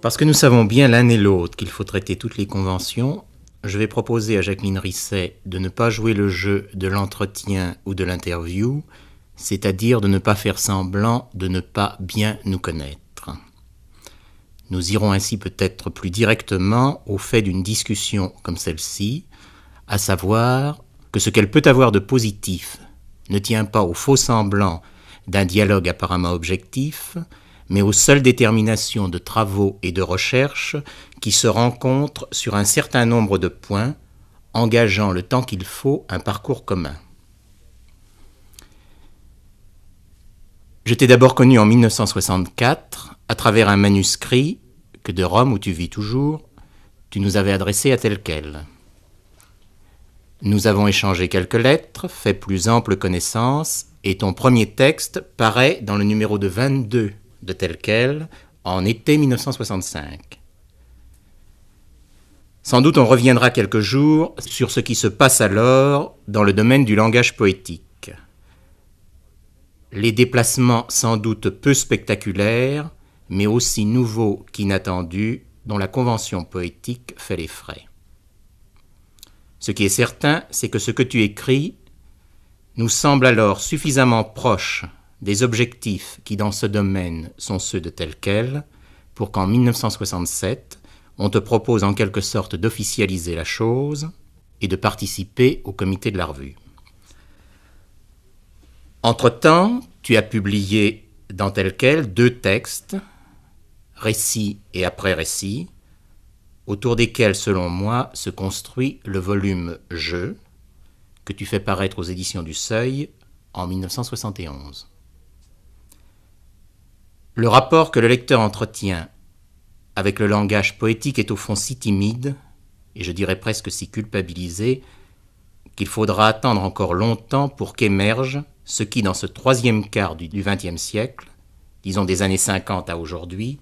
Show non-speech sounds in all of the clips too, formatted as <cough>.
Parce que nous savons bien l'un et l'autre qu'il faut traiter toutes les conventions, je vais proposer à Jacqueline Risset de ne pas jouer le jeu de l'entretien ou de l'interview, c'est-à-dire de ne pas faire semblant de ne pas bien nous connaître. Nous irons ainsi peut-être plus directement au fait d'une discussion comme celle-ci, à savoir que ce qu'elle peut avoir de positif ne tient pas au faux semblant d'un dialogue apparemment objectif, mais aux seules déterminations de travaux et de recherches qui se rencontrent sur un certain nombre de points, engageant le temps qu'il faut un parcours commun. Je t'ai d'abord connu en 1964 à travers un manuscrit que de Rome où tu vis toujours, tu nous avais adressé à tel quel. Nous avons échangé quelques lettres, fait plus ample connaissance, et ton premier texte paraît dans le numéro de 22 de tel quel en été 1965. Sans doute on reviendra quelques jours sur ce qui se passe alors dans le domaine du langage poétique. Les déplacements sans doute peu spectaculaires, mais aussi nouveaux qu'inattendus, dont la convention poétique fait les frais. Ce qui est certain, c'est que ce que tu écris nous semble alors suffisamment proche des objectifs qui dans ce domaine sont ceux de tel quel, pour qu'en 1967, on te propose en quelque sorte d'officialiser la chose et de participer au comité de la revue. Entre-temps, tu as publié dans tel quel deux textes, récit et après-récit, autour desquels, selon moi, se construit le volume Je », que tu fais paraître aux éditions du Seuil en 1971. Le rapport que le lecteur entretient avec le langage poétique est au fond si timide, et je dirais presque si culpabilisé, qu'il faudra attendre encore longtemps pour qu'émerge ce qui, dans ce troisième quart du XXe siècle, disons des années 50 à aujourd'hui,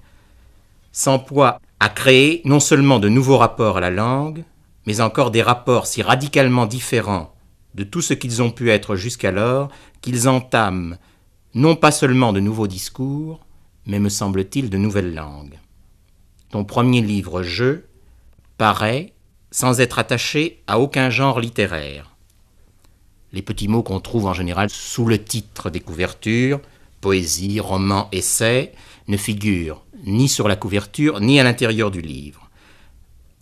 s'emploie à créer non seulement de nouveaux rapports à la langue, mais encore des rapports si radicalement différents de tout ce qu'ils ont pu être jusqu'alors, qu'ils entament non pas seulement de nouveaux discours, mais me semble-t-il de nouvelles langues. Ton premier livre, Je, paraît sans être attaché à aucun genre littéraire. Les petits mots qu'on trouve en général sous le titre des couvertures, poésie, roman, essai, ne figurent ni sur la couverture ni à l'intérieur du livre.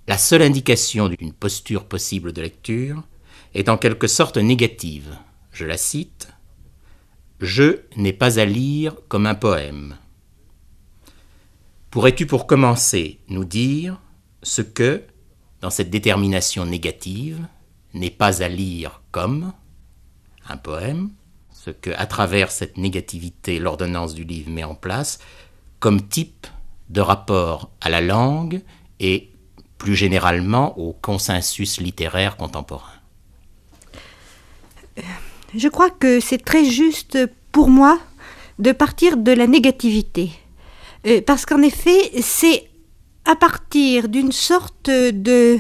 La seule indication d'une posture possible de lecture est en quelque sorte négative. Je la cite. Je n'ai pas à lire comme un poème. Pourrais-tu pour commencer nous dire ce que, dans cette détermination négative, n'est pas à lire comme un poème, ce que, à travers cette négativité, l'ordonnance du livre met en place, comme type de rapport à la langue et plus généralement au consensus littéraire contemporain Je crois que c'est très juste pour moi de partir de la négativité. Euh, parce qu'en effet, c'est à partir d'une sorte de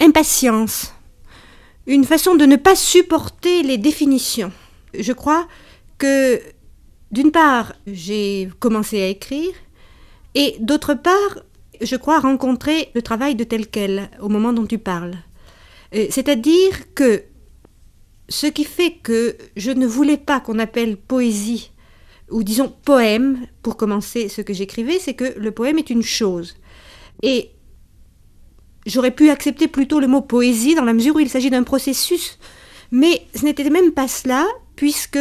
impatience, une façon de ne pas supporter les définitions. Je crois que, d'une part, j'ai commencé à écrire, et d'autre part, je crois rencontrer le travail de tel quel au moment dont tu parles. Euh, c'est-à-dire que ce qui fait que je ne voulais pas qu'on appelle poésie ou disons poème, pour commencer ce que j'écrivais, c'est que le poème est une chose. Et j'aurais pu accepter plutôt le mot poésie dans la mesure où il s'agit d'un processus. Mais ce n'était même pas cela, puisque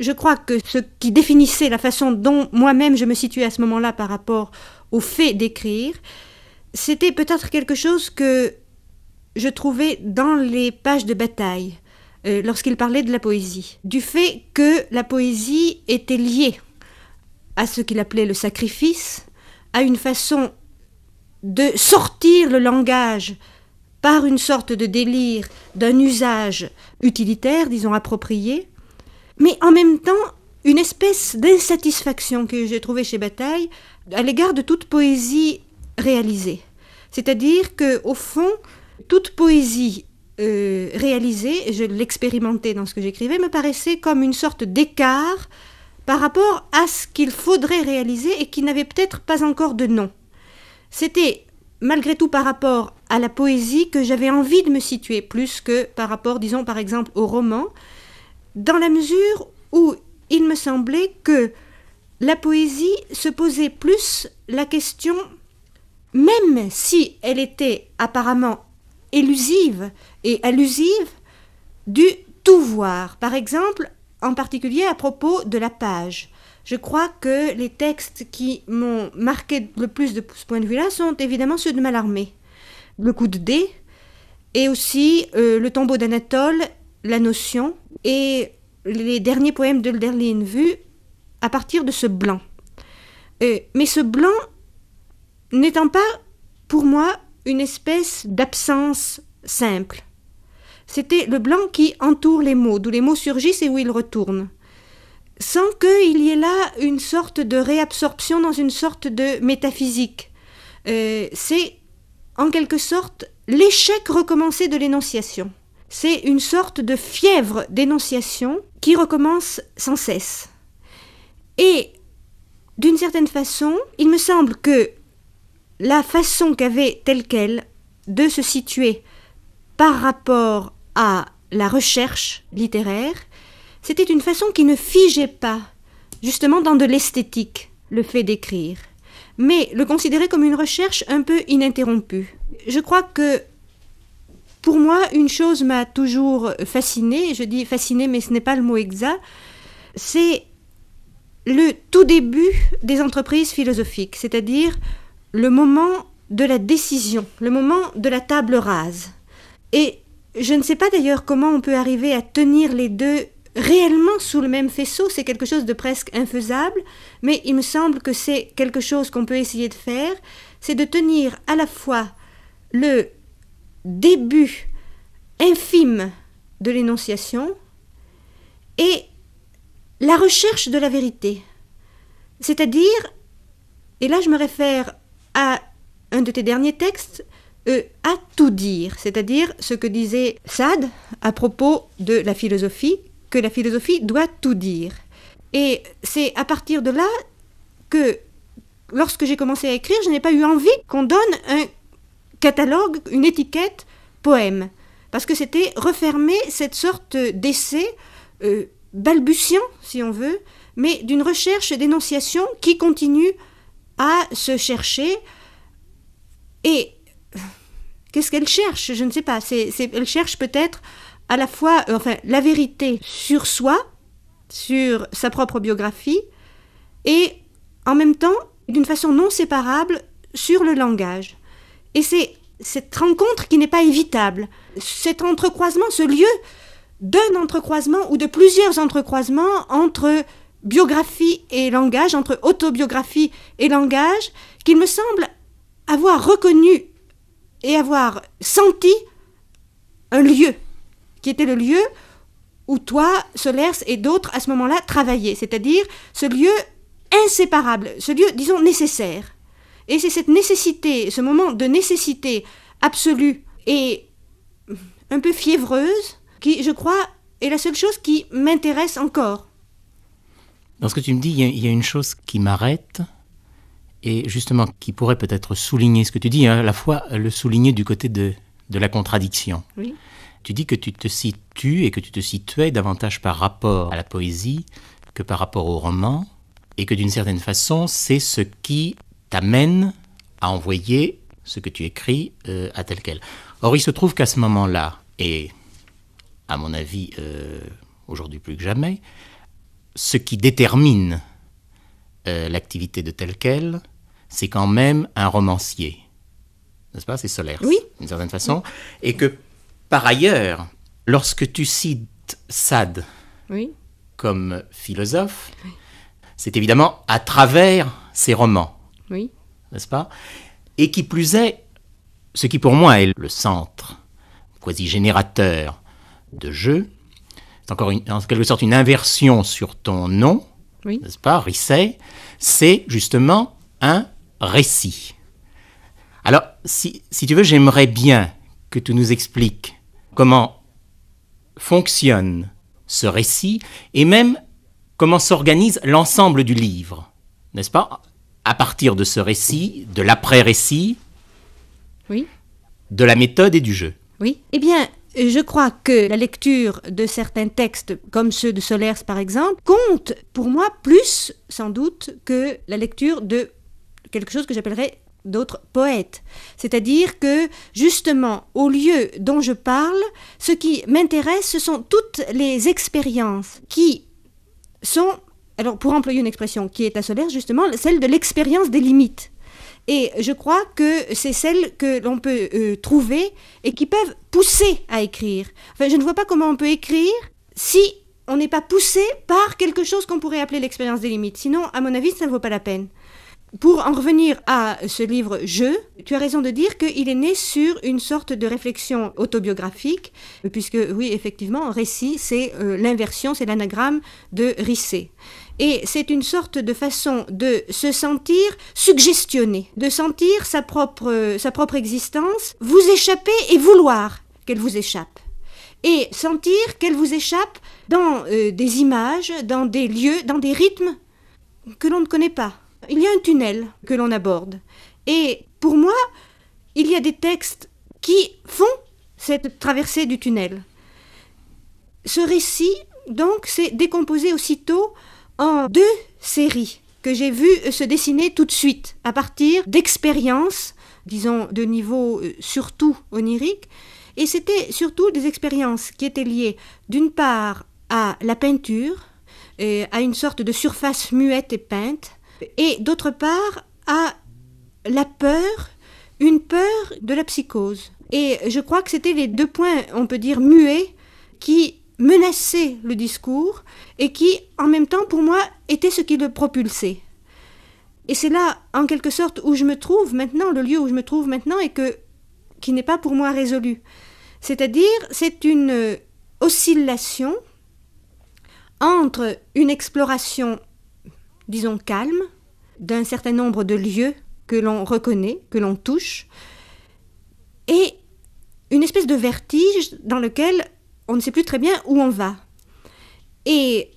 je crois que ce qui définissait la façon dont moi-même je me situais à ce moment-là par rapport au fait d'écrire, c'était peut-être quelque chose que je trouvais dans les pages de bataille. Euh, lorsqu'il parlait de la poésie, du fait que la poésie était liée à ce qu'il appelait le sacrifice, à une façon de sortir le langage par une sorte de délire, d'un usage utilitaire, disons approprié, mais en même temps une espèce d'insatisfaction que j'ai trouvée chez Bataille à l'égard de toute poésie réalisée. C'est-à-dire que, au fond, toute poésie euh, réalisé, je l'expérimentais dans ce que j'écrivais, me paraissait comme une sorte d'écart par rapport à ce qu'il faudrait réaliser et qui n'avait peut-être pas encore de nom. C'était malgré tout par rapport à la poésie que j'avais envie de me situer, plus que par rapport, disons par exemple, au roman, dans la mesure où il me semblait que la poésie se posait plus la question, même si elle était apparemment élusive et allusive du tout voir. Par exemple, en particulier à propos de la page. Je crois que les textes qui m'ont marqué le plus de ce point de vue-là sont évidemment ceux de Mallarmé. Le coup de dé, et aussi euh, le tombeau d'Anatole, la notion, et les derniers poèmes de Derlin vus à partir de ce blanc. Euh, mais ce blanc n'étant pas, pour moi, une espèce d'absence simple. C'était le blanc qui entoure les mots, d'où les mots surgissent et où ils retournent, sans qu'il y ait là une sorte de réabsorption dans une sorte de métaphysique. Euh, c'est en quelque sorte l'échec recommencé de l'énonciation. C'est une sorte de fièvre d'énonciation qui recommence sans cesse. Et d'une certaine façon, il me semble que la façon qu'avait telle qu'elle de se situer par rapport à la recherche littéraire, c'était une façon qui ne figeait pas justement dans de l'esthétique le fait d'écrire, mais le considérait comme une recherche un peu ininterrompue. Je crois que pour moi, une chose m'a toujours fascinée, je dis fascinée mais ce n'est pas le mot exact, c'est le tout début des entreprises philosophiques, c'est-à-dire le moment de la décision, le moment de la table rase. Et je ne sais pas d'ailleurs comment on peut arriver à tenir les deux réellement sous le même faisceau, c'est quelque chose de presque infaisable, mais il me semble que c'est quelque chose qu'on peut essayer de faire, c'est de tenir à la fois le début infime de l'énonciation et la recherche de la vérité. C'est-à-dire, et là je me réfère de tes derniers textes, euh, à tout dire, c'est-à-dire ce que disait Sade à propos de la philosophie, que la philosophie doit tout dire. Et c'est à partir de là que, lorsque j'ai commencé à écrire, je n'ai pas eu envie qu'on donne un catalogue, une étiquette poème, parce que c'était refermer cette sorte d'essai euh, balbutiant, si on veut, mais d'une recherche d'énonciation qui continue à se chercher, et qu'est-ce qu'elle cherche Je ne sais pas. C'est, elle cherche peut-être à la fois euh, la vérité sur soi, sur sa propre biographie, et en même temps, d'une façon non séparable, sur le langage. Et c'est cette rencontre qui n'est pas évitable, cet entrecroisement, ce lieu d'un entrecroisement ou de plusieurs entrecroisements entre biographie et langage, entre autobiographie et langage, qu'il me semble avoir reconnu et avoir senti un lieu, qui était le lieu où toi, Solers et d'autres, à ce moment-là, travaillaient, c'est-à-dire ce lieu inséparable, ce lieu, disons, nécessaire. Et c'est cette nécessité, ce moment de nécessité absolue et un peu fiévreuse, qui, je crois, est la seule chose qui m'intéresse encore. Lorsque tu me dis, il y, a une chose qui m'arrête, et justement qui pourrait peut-être souligner ce que tu dis, hein, à la fois le souligner du côté de, la contradiction. Tu dis que tu te situes et que tu te situais davantage par rapport à la poésie que par rapport au roman, et que d'une certaine façon, c'est ce qui t'amène à envoyer ce que tu écris euh, à tel quel. Or, il se trouve qu'à ce moment-là, et à mon avis euh, aujourd'hui plus que jamais, ce qui détermine euh, l'activité de tel quel, c'est quand même un romancier. N'est-ce pas C'est Solaire, oui. d'une certaine façon. Et que, par ailleurs, lorsque tu cites Sade comme philosophe, c'est évidemment à travers ses romans. Oui. N'est-ce pas Et qui plus est, ce qui pour moi est le centre, quasi générateur de jeu, c'est encore une, en quelque sorte une inversion sur ton nom, oui. n'est-ce pas, Risset, c'est justement un récit. Alors, si, si tu veux, j'aimerais bien que tu nous expliques comment fonctionne ce récit et même comment s'organise l'ensemble du livre, n'est-ce pas À partir de ce récit, de l'après-récit, oui. de la méthode et du jeu. Oui. Eh bien, je crois que la lecture de certains textes, comme ceux de Solers par exemple, compte pour moi plus, sans doute, que la lecture de quelque chose que j'appellerais d'autres poètes. C'est-à-dire que, justement, au lieu dont je parle, ce qui m'intéresse, ce sont toutes les expériences qui sont, alors pour employer une expression qui est à Solaire, justement, celle de l'expérience des limites. Et je crois que c'est celle que l'on peut euh, trouver et qui peuvent pousser à écrire. Enfin, je ne vois pas comment on peut écrire si on n'est pas poussé par quelque chose qu'on pourrait appeler l'expérience des limites. Sinon, à mon avis, ça ne vaut pas la peine pour en revenir à ce livre Je, tu as raison de dire qu'il est né sur une sorte de réflexion autobiographique, puisque oui, effectivement, récit, c'est euh, l'inversion, c'est l'anagramme de Rissé. Et c'est une sorte de façon de se sentir suggestionné, de sentir sa propre, euh, sa propre existence, vous échapper et vouloir qu'elle vous échappe. Et sentir qu'elle vous échappe dans euh, des images, dans des lieux, dans des rythmes que l'on ne connaît pas il y a un tunnel que l'on aborde. Et pour moi, il y a des textes qui font cette traversée du tunnel. Ce récit, donc, s'est décomposé aussitôt en deux séries que j'ai vues se dessiner tout de suite, à partir d'expériences, disons, de niveau euh, surtout onirique. Et c'était surtout des expériences qui étaient liées, d'une part, à la peinture, euh, à une sorte de surface muette et peinte, et d'autre part à la peur, une peur de la psychose. Et je crois que c'était les deux points, on peut dire, muets qui menaçaient le discours et qui, en même temps, pour moi, étaient ce qui le propulsait. Et c'est là, en quelque sorte, où je me trouve maintenant, le lieu où je me trouve maintenant et que, qui n'est pas pour moi résolu. C'est-à-dire, c'est une oscillation entre une exploration disons, calme, d'un certain nombre de lieux que l'on reconnaît, que l'on touche, et une espèce de vertige dans lequel on ne sait plus très bien où on va. Et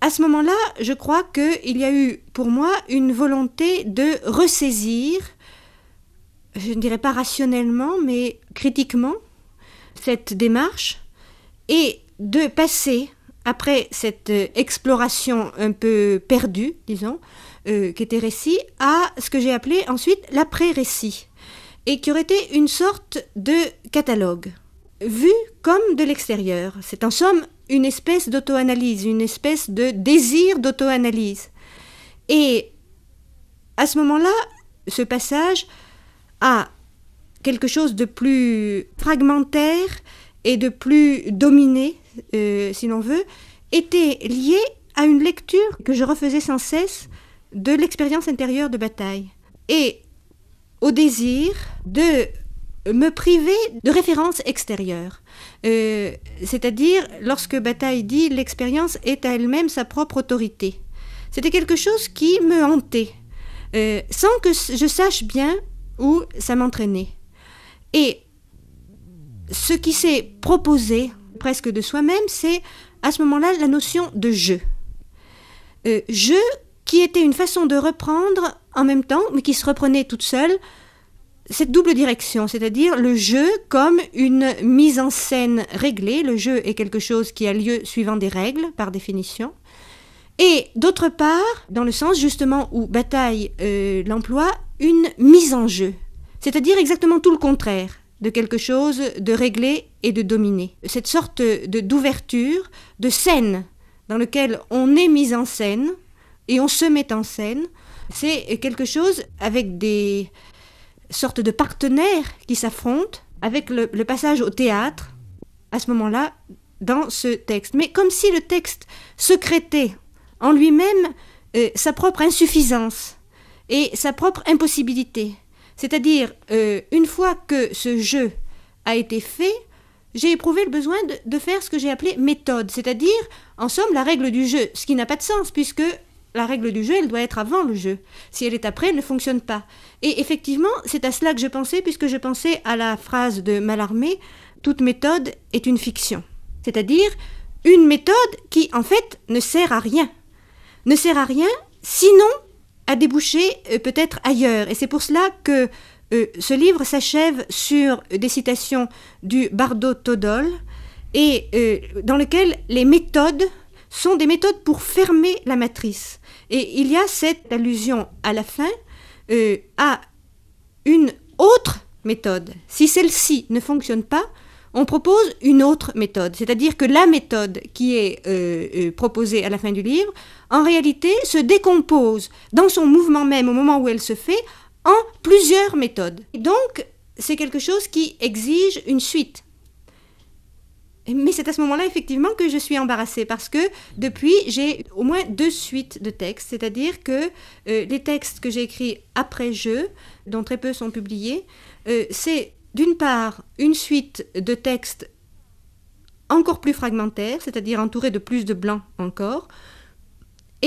à ce moment-là, je crois qu'il y a eu pour moi une volonté de ressaisir, je ne dirais pas rationnellement, mais critiquement, cette démarche, et de passer après cette euh, exploration un peu perdue, disons, euh, qui était récit, à ce que j'ai appelé ensuite l'après-récit, et qui aurait été une sorte de catalogue, vu comme de l'extérieur. C'est en somme une espèce d'auto-analyse, une espèce de désir d'auto-analyse. Et à ce moment-là, ce passage a quelque chose de plus fragmentaire et de plus dominer, euh, si l'on veut, était lié à une lecture que je refaisais sans cesse de l'expérience intérieure de bataille et au désir de me priver de références extérieures. Euh, c'est-à-dire, lorsque Bataille dit, l'expérience est à elle-même sa propre autorité. C'était quelque chose qui me hantait, euh, sans que je sache bien où ça m'entraînait. Et ce qui s'est proposé presque de soi-même, c'est à ce moment-là la notion de jeu. Euh, jeu qui était une façon de reprendre en même temps, mais qui se reprenait toute seule, cette double direction, c'est-à-dire le jeu comme une mise en scène réglée. Le jeu est quelque chose qui a lieu suivant des règles, par définition. Et d'autre part, dans le sens justement où bataille euh, l'emploi, une mise en jeu, c'est-à-dire exactement tout le contraire de quelque chose de régler et de dominer. Cette sorte de d'ouverture, de scène dans lequel on est mis en scène et on se met en scène, c'est quelque chose avec des sortes de partenaires qui s'affrontent, avec le, passage au théâtre, à ce moment-là, dans ce texte. Mais comme si le texte secrétait en lui-même euh, sa propre insuffisance et sa propre impossibilité. C'est-à-dire, euh, une fois que ce jeu a été fait, j'ai éprouvé le besoin de, de faire ce que j'ai appelé méthode, c'est-à-dire, en somme, la règle du jeu, ce qui n'a pas de sens, puisque la règle du jeu, elle doit être avant le jeu. Si elle est après, elle ne fonctionne pas. Et effectivement, c'est à cela que je pensais, puisque je pensais à la phrase de Mallarmé, toute méthode est une fiction. C'est-à-dire, une méthode qui, en fait, ne sert à rien. Ne sert à rien, sinon a débouché euh, peut-être ailleurs. Et c'est pour cela que euh, ce livre s'achève sur des citations du Bardo Todol, et euh, dans lequel les méthodes sont des méthodes pour fermer la matrice. Et il y a cette allusion à la fin à une autre méthode. Si celle-ci ne fonctionne pas, on propose une autre méthode, c'est-à-dire que la méthode qui est proposée à la fin du livre en réalité se décompose dans son mouvement même au moment où elle se fait en plusieurs méthodes. donc, c'est quelque chose qui exige une suite. Mais c'est à ce moment-là, effectivement, que je suis embarrassée, parce que depuis, j'ai au moins deux suites de textes, c'est-à-dire que euh, les textes que j'ai écrits après jeu, dont très peu sont publiés, euh, c'est d'une part une suite de textes encore plus fragmentaires, c'est-à-dire entourés de plus de blancs encore,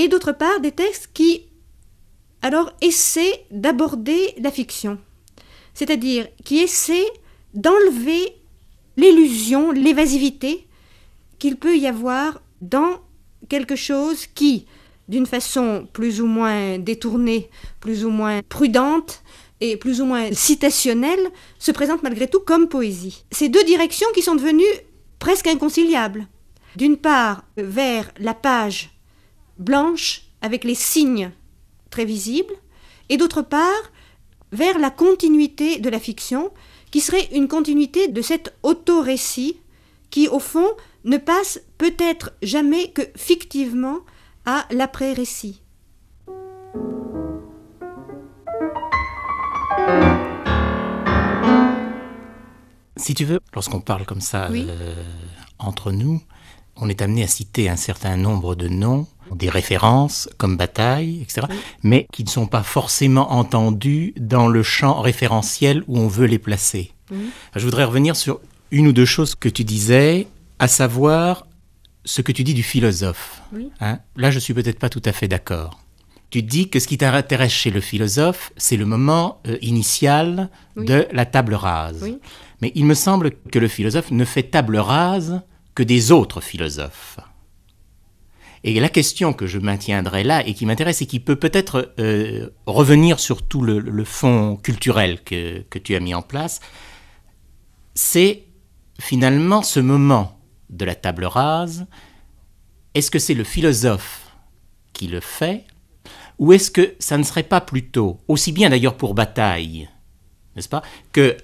et d'autre part des textes qui, alors, essaient d'aborder la fiction, c'est-à-dire qui essaient d'enlever l'illusion, l'évasivité qu'il peut y avoir dans quelque chose qui, d'une façon plus ou moins détournée, plus ou moins prudente et plus ou moins citationnelle, se présente malgré tout comme poésie. Ces deux directions qui sont devenues presque inconciliables. D'une part, vers la page blanche avec les signes très visibles, et d'autre part vers la continuité de la fiction, qui serait une continuité de cet autorécit qui, au fond, ne passe peut-être jamais que fictivement à l'après-récit. Si tu veux, lorsqu'on parle comme ça euh, entre nous, on est amené à citer un certain nombre de noms des références comme bataille, etc., mais qui ne sont pas forcément entendues dans le champ référentiel où on veut les placer. Je voudrais revenir sur une ou deux choses que tu disais, à savoir ce que tu dis du philosophe. Hein. Là, je ne suis peut-être pas tout à fait d'accord. Tu dis que ce qui t'intéresse chez le philosophe, c'est le moment euh, initial de la table rase. Mais il me semble que le philosophe ne fait table rase que des autres philosophes. Et la question que je maintiendrai là et qui m'intéresse et qui peut peut-être euh, revenir sur tout le, fond culturel que, que, tu as mis en place, c'est finalement ce moment de la table rase. Est-ce que c'est le philosophe qui le fait ou est-ce que ça ne serait pas plutôt, aussi bien d'ailleurs pour Bataille, n'est-ce pas, que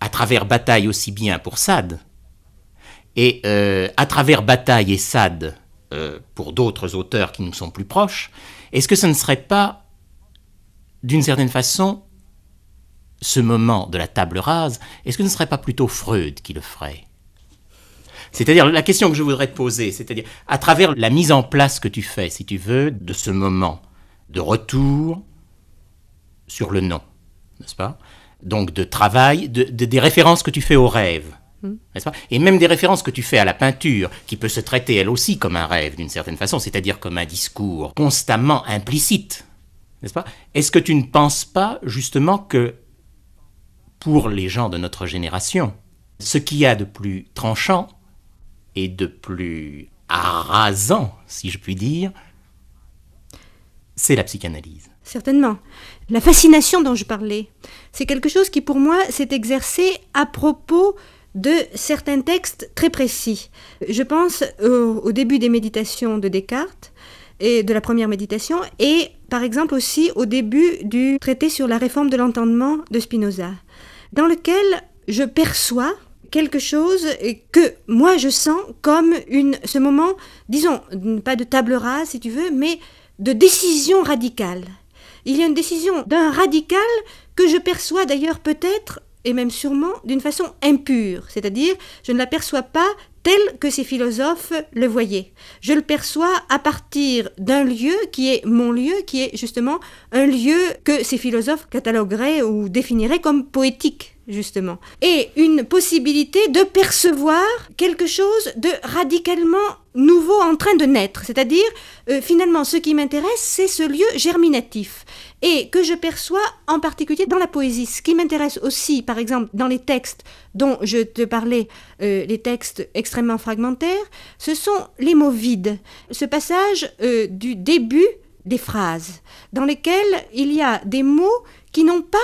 à travers Bataille aussi bien pour Sade, et euh, à travers Bataille et Sade, euh, pour d'autres auteurs qui nous sont plus proches, est-ce que ce ne serait pas, d'une certaine façon, ce moment de la table rase, est-ce que ce ne serait pas plutôt Freud qui le ferait c'est-à-dire, la question que je voudrais te poser, c'est-à-dire, à travers la mise en place que tu fais, si tu veux, de ce moment de retour sur le nom, n'est-ce pas Donc de travail, des références que tu fais au rêve, Hmm. pas Et même des références que tu fais à la peinture, qui peut se traiter elle aussi comme un rêve d'une certaine façon, c'est-à-dire comme un discours constamment implicite, n'est-ce pas Est-ce que tu ne penses pas justement que pour les gens de notre génération, ce qu'il y a de plus tranchant et de plus arrasant, si je puis dire, c'est la psychanalyse. Certainement. La fascination dont je parlais, c'est quelque chose qui pour moi s'est exercé à propos de certains textes très précis. Je pense au, début des méditations de Descartes et de la première méditation et par exemple aussi au début du traité sur la réforme de l'entendement de Spinoza, dans lequel je perçois quelque chose que moi je sens comme une, ce moment, disons, pas de table rase si tu veux, mais de décision radicale. Il y a une décision d'un radical que je perçois d'ailleurs peut-être et même sûrement d'une façon impure, c'est-à-dire je ne l'aperçois pas tel que ces philosophes le voyaient. Je le perçois à partir d'un lieu qui est mon lieu, qui est justement un lieu que ces philosophes catalogueraient ou définiraient comme poétique justement, et une possibilité de percevoir quelque chose de radicalement nouveau en train de naître. C'est-à-dire, euh, finalement, ce qui m'intéresse, c'est ce lieu germinatif et que je perçois en particulier dans la poésie. Ce qui m'intéresse aussi, par exemple, dans les textes dont je te parlais, euh, les textes extrêmement fragmentaires, ce sont les mots vides. Ce passage euh, du début des phrases, dans lesquelles il y a des mots qui n'ont pas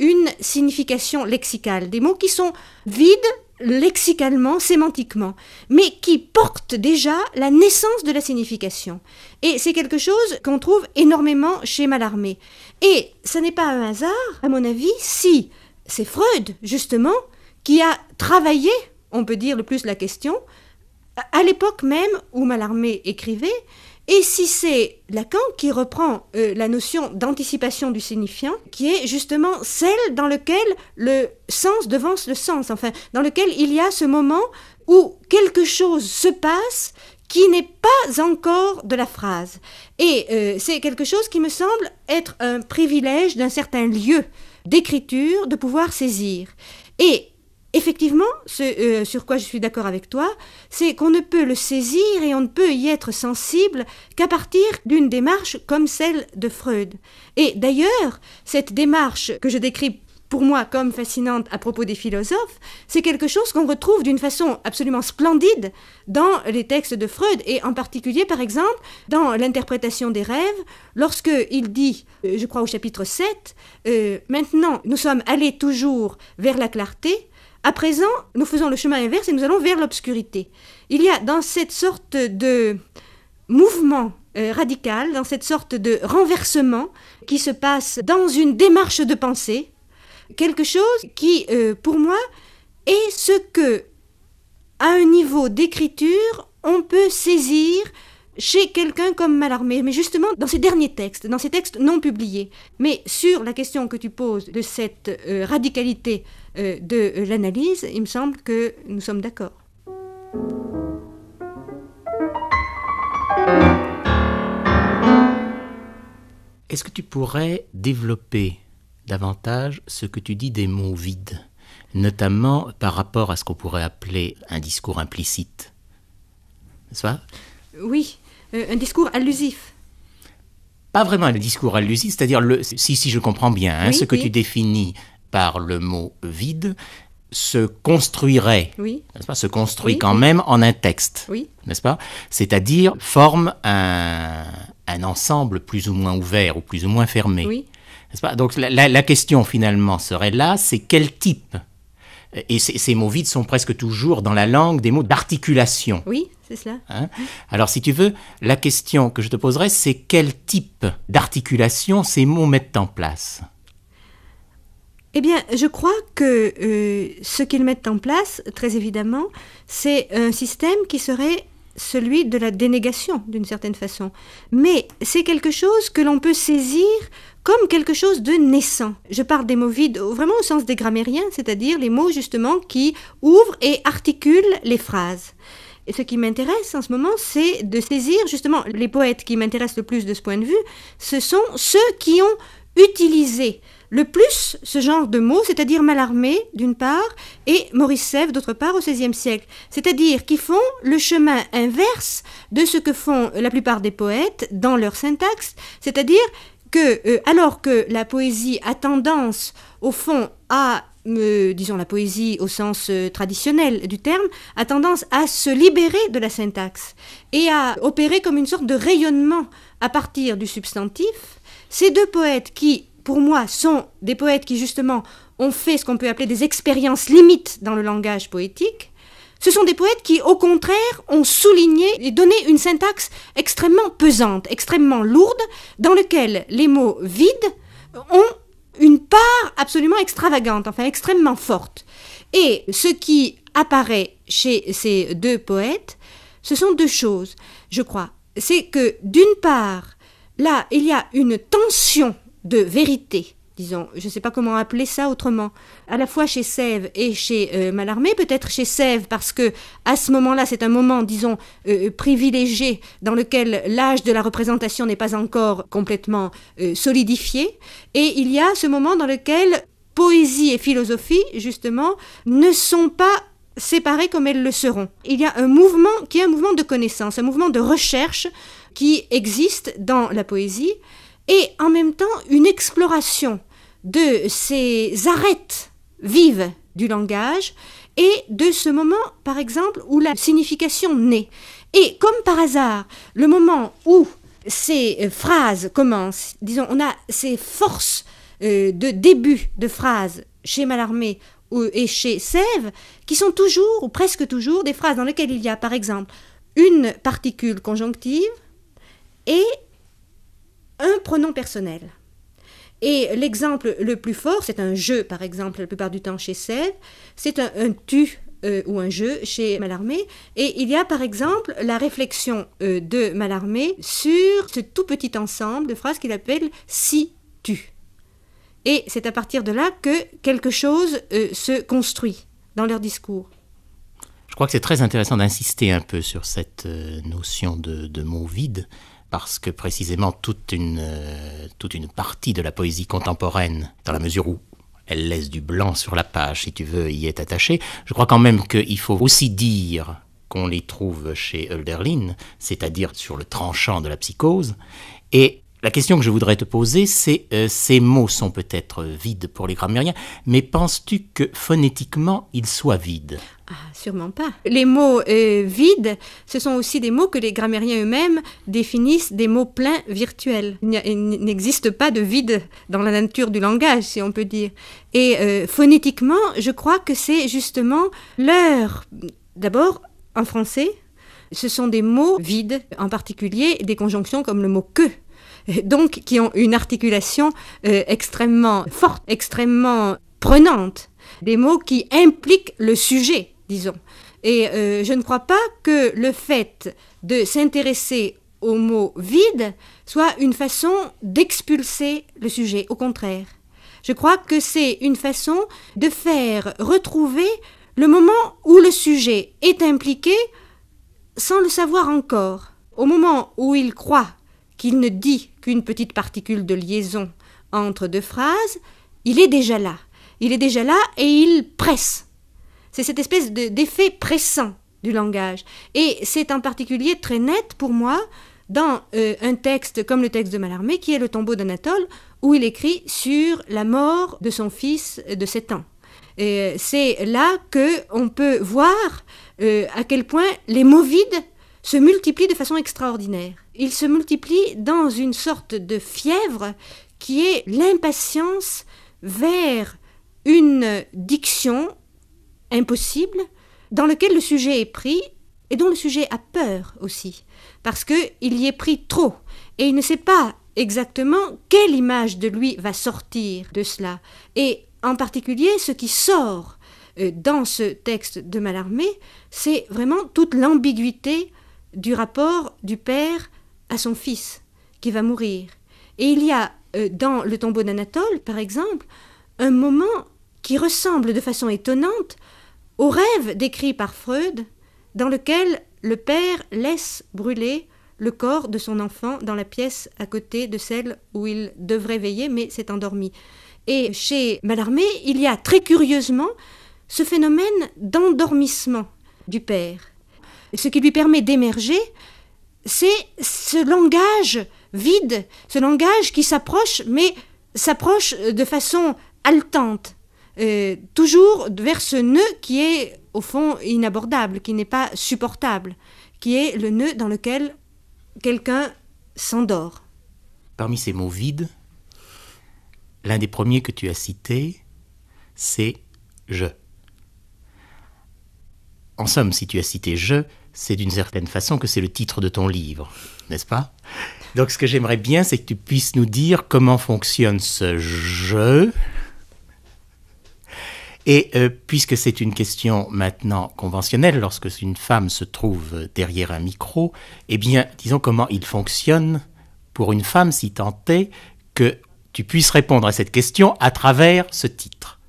une signification lexicale, des mots qui sont vides lexicalement, sémantiquement, mais qui portent déjà la naissance de la signification. Et c'est quelque chose qu'on trouve énormément chez Mallarmé. Et ce n'est pas un hasard, à mon avis, si c'est Freud, justement, qui a travaillé, on peut dire le plus la question, à l'époque même où Mallarmé écrivait, et si c'est Lacan qui reprend euh, la notion d'anticipation du signifiant, qui est justement celle dans laquelle le sens devance le sens, enfin, dans lequel il y a ce moment où quelque chose se passe qui n'est pas encore de la phrase. Et euh, c'est quelque chose qui me semble être un privilège d'un certain lieu d'écriture de pouvoir saisir. Et effectivement, ce euh, sur quoi je suis d'accord avec toi, c'est qu'on ne peut le saisir et on ne peut y être sensible qu'à partir d'une démarche comme celle de Freud. Et d'ailleurs, cette démarche que je décris pour moi comme fascinante à propos des philosophes, c'est quelque chose qu'on retrouve d'une façon absolument splendide dans les textes de Freud et en particulier par exemple dans l'interprétation des rêves, lorsque il dit, euh, je crois au chapitre 7, euh, maintenant nous sommes allés toujours vers la clarté, à présent nous faisons le chemin inverse et nous allons vers l'obscurité. Il y a dans cette sorte de mouvement euh, radical, dans cette sorte de renversement qui se passe dans une démarche de pensée, quelque chose qui, euh, pour moi, est ce que, à un niveau d'écriture, on peut saisir chez quelqu'un comme Mallarmé, mais justement dans ces derniers textes, dans ces textes non publiés. Mais sur la question que tu poses de cette euh, radicalité euh, de l'analyse, il me semble que nous sommes d'accord. Est-ce que tu pourrais développer davantage ce que tu dis des mots vides, notamment par rapport à ce qu'on pourrait appeler un discours implicite. N'est-ce pas Oui, euh, un discours allusif. Pas vraiment un discours allusif, c'est-à-dire, si, si je comprends bien, hein, ce que tu définis par le mot vide se construirait, n'est-ce pas, se construit quand même en un texte, n'est-ce pas C'est-à-dire forme un, un ensemble plus ou moins ouvert ou plus ou moins fermé. Oui. Donc la, question finalement serait là, c'est quel type et ces mots vides sont presque toujours dans la langue des mots d'articulation. Oui, c'est cela. Hein Alors si tu veux, la question que je te poserais, c'est quel type d'articulation ces mots mettent en place eh bien, je crois que euh, ce qu'ils mettent en place, très évidemment, c'est un système qui serait celui de la dénégation, d'une certaine façon. Mais c'est quelque chose que l'on peut saisir comme quelque chose de naissant. Je parle des mots vides vraiment au sens des grammairiens, c'est-à-dire les mots justement qui ouvrent et articulent les phrases. Et ce qui m'intéresse en ce moment, c'est de saisir justement les poètes qui m'intéressent le plus de ce point de vue, ce sont ceux qui ont utilisé le plus ce genre de mots, c'est-à-dire Mallarmé d'une part et Maurice Sèvres d'autre part au XVIe siècle, c'est-à-dire qui font le chemin inverse de ce que font la plupart des poètes dans leur syntaxe, c'est-à-dire que, euh, alors que la poésie a tendance, au fond, à me euh, disons la poésie au sens euh, traditionnel du terme, a tendance à se libérer de la syntaxe et à opérer comme une sorte de rayonnement à partir du substantif. Ces deux poètes qui, pour moi, sont des poètes qui justement ont fait ce qu'on peut appeler des expériences limites dans le langage poétique, ce sont des poètes qui, au contraire, ont souligné et donné une syntaxe extrêmement pesante, extrêmement lourde, dans laquelle les mots vides ont une part absolument extravagante, enfin extrêmement forte. Et ce qui apparaît chez ces deux poètes, ce sont deux choses, je crois. C'est que, d'une part, là, il y a une tension de vérité disons, je ne sais pas comment appeler ça autrement, à la fois chez Sève et chez euh, Malarmé, peut-être chez Sève, parce que à ce moment-là, c'est un moment, disons, euh, euh, privilégié, dans lequel l'âge de la représentation n'est pas encore complètement solidifié, et il y a ce moment dans lequel poésie et philosophie, justement, ne sont pas séparées comme elles le seront. Il y a un mouvement qui est un mouvement de connaissance, un mouvement de recherche qui existe dans la poésie, et en même temps une exploration de ces arêtes vives du langage et de ce moment, par exemple, où la signification naît. Et comme par hasard, le moment où ces phrases commencent, disons, on a ces forces euh, de début de phrases chez Mallarmé et chez Sève, qui sont toujours, ou presque toujours, des phrases dans lesquelles il y a, par exemple, une particule conjonctive et un pronom personnel. Et l'exemple le plus fort, c'est un je, par exemple, la plupart du temps chez Sèvres, c'est un, tu euh, ou un je chez Malarmé. Et il y a, par exemple, la réflexion euh, de Malarmé sur ce tout petit ensemble de phrases qu'il appelle si tu. Et c'est à partir de là que quelque chose euh, se construit dans leur discours. Je crois que c'est très intéressant d'insister un peu sur cette notion de, de mot vide, parce que précisément toute une, euh, toute une partie de la poésie contemporaine, dans la mesure où elle laisse du blanc sur la page, si tu veux, y est attachée, je crois quand même qu'il faut aussi dire qu'on les trouve chez Hölderlin, c'est-à-dire sur le tranchant de la psychose. Et la question que je voudrais te poser, c'est euh, ces mots sont peut-être vides pour les grammairiens, mais penses-tu que phonétiquement ils soient vides ah, sûrement pas. Les mots euh, vides, ce sont aussi des mots que les grammairiens eux-mêmes définissent des mots pleins virtuels. Il n'existe pas de vide dans la nature du langage, si on peut dire. Et euh, phonétiquement, je crois que c'est justement l'heure. D'abord, en français, ce sont des mots vides, en particulier des conjonctions comme le mot que donc qui ont une articulation euh, extrêmement forte, extrêmement prenante, des mots qui impliquent le sujet disons. Et euh, je ne crois pas que le fait de s'intéresser aux mots vide soit une façon d'expulser le sujet, au contraire. Je crois que c'est une façon de faire retrouver le moment où le sujet est impliqué sans le savoir encore. Au moment où il croit qu'il ne dit qu'une petite particule de liaison entre deux phrases, il est déjà là. Il est déjà là et il presse c'est cette espèce d'effet pressant du langage. Et c'est en particulier très net pour moi dans euh, un texte comme le texte de Mallarmé, qui est Le tombeau d'Anatole, où il écrit sur la mort de son fils de 7 ans. Euh, c'est là que on peut voir euh, à quel point les mots vides se multiplient de façon extraordinaire. Ils se multiplient dans une sorte de fièvre qui est l'impatience vers une diction impossible, dans lequel le sujet est pris et dont le sujet a peur aussi, parce qu'il y est pris trop, et il ne sait pas exactement quelle image de lui va sortir de cela, et en particulier ce qui sort euh, dans ce texte de Malarmé, c'est vraiment toute l'ambiguïté du rapport du père à son fils qui va mourir. Et il y a euh, dans le tombeau d'Anatole, par exemple, un moment qui ressemble de façon étonnante au rêve décrit par Freud, dans lequel le père laisse brûler le corps de son enfant dans la pièce à côté de celle où il devrait veiller, mais s'est endormi. Et chez Mallarmé, il y a très curieusement ce phénomène d'endormissement du père. Ce qui lui permet d'émerger, c'est ce langage vide, ce langage qui s'approche, mais s'approche de façon haletante. Euh, toujours vers ce nœud qui est au fond inabordable, qui n'est pas supportable, qui est le nœud dans lequel quelqu'un s'endort. Parmi ces mots vides, l'un des premiers que tu as cités, c'est je. En somme, si tu as cité je, c'est d'une certaine façon que c'est le titre de ton livre, n'est-ce pas Donc ce que j'aimerais bien, c'est que tu puisses nous dire comment fonctionne ce je et euh, puisque c'est une question maintenant conventionnelle, lorsque une femme se trouve derrière un micro, eh bien, disons comment il fonctionne pour une femme si tentée que tu puisses répondre à cette question à travers ce titre.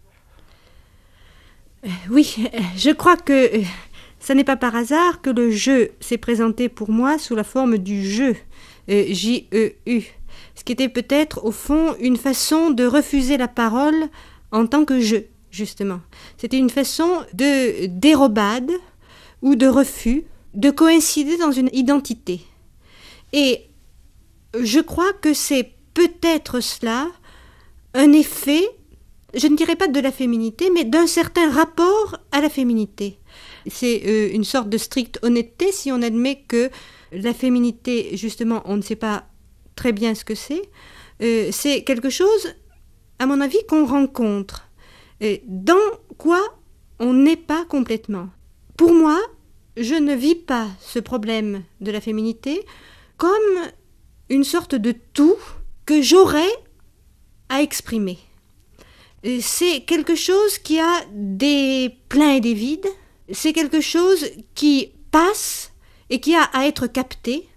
Euh, oui, euh, je crois que ce n'est pas par hasard que le jeu s'est présenté pour moi sous la forme du jeu, J-E-U, e ce qui était peut-être au fond une façon de refuser la parole en tant que jeu justement. C'était une façon de dérobade ou de refus, de coïncider dans une identité. Et je crois que c'est peut-être cela un effet, je ne dirais pas de la féminité, mais d'un certain rapport à la féminité. C'est euh, une sorte de stricte honnêteté si on admet que la féminité, justement, on ne sait pas très bien ce que c'est. Euh, c'est quelque chose, à mon avis, qu'on rencontre dans quoi on n'est pas complètement. Pour moi, je ne vis pas ce problème de la féminité comme une sorte de tout que j'aurais à exprimer. C'est quelque chose qui a des pleins et des vides, c'est quelque chose qui passe et qui a à être capté,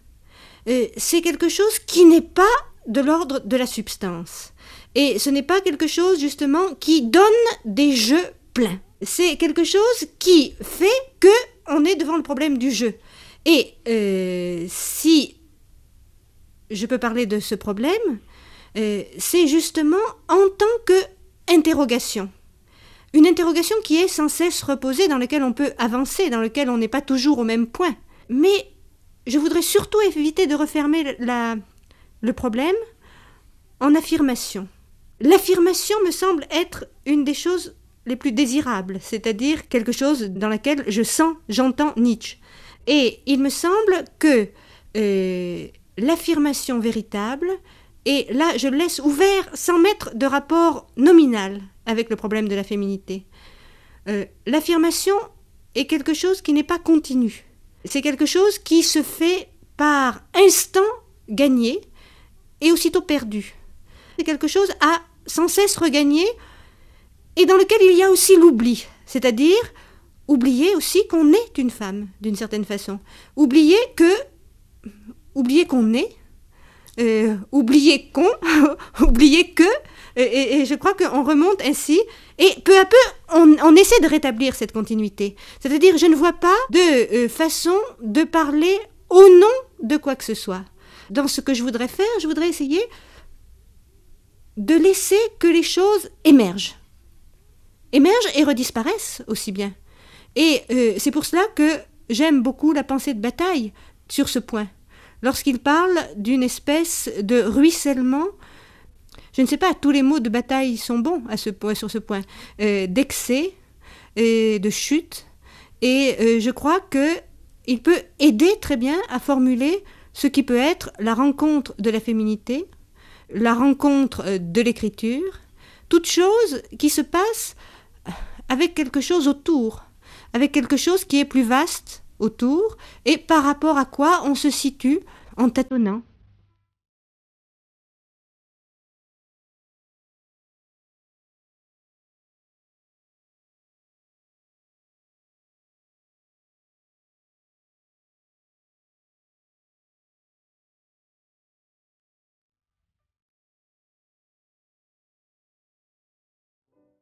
c'est quelque chose qui n'est pas de l'ordre de la substance. Et ce n'est pas quelque chose justement qui donne des jeux pleins. C'est quelque chose qui fait que on est devant le problème du jeu. Et euh, si je peux parler de ce problème, euh, c'est justement en tant que interrogation. Une interrogation qui est sans cesse reposée, dans laquelle on peut avancer, dans laquelle on n'est pas toujours au même point. Mais je voudrais surtout éviter de refermer le problème en affirmation. L'affirmation me semble être une des choses les plus désirables, c'est-à-dire quelque chose dans laquelle je sens, j'entends Nietzsche. Et il me semble que euh, l'affirmation véritable, et là je laisse ouvert sans mettre de rapport nominal avec le problème de la féminité, euh, l'affirmation est quelque chose qui n'est pas continu. C'est quelque chose qui se fait par instant gagné et aussitôt perdu c'est quelque chose à sans cesse regagner et dans lequel il y a aussi l'oubli, c'est-à-dire oublier aussi qu'on est une femme d'une certaine façon, oublier que, oublier qu'on est, euh, oublier qu'on, <laughs> oublier que, et, je crois qu'on remonte ainsi, et peu à peu, on, essaie de rétablir cette continuité. C'est-à-dire, je ne vois pas de euh, façon de parler au nom de quoi que ce soit. Dans ce que je voudrais faire, je voudrais essayer de laisser que les choses émergent. Émergent et redisparaissent aussi bien. Et euh, c'est pour cela que j'aime beaucoup la pensée de Bataille sur ce point. Lorsqu'il parle d'une espèce de ruissellement, je ne sais pas, tous les mots de Bataille sont bons à ce sur ce point, euh, d'excès, et euh, de chute, et je crois qu'il peut aider très bien à formuler ce qui peut être la rencontre de la féminité la rencontre euh, de l'écriture, toute chose qui se passe euh, avec quelque chose autour, avec quelque chose qui est plus vaste autour, et par rapport à quoi on se situe en tâtonnant.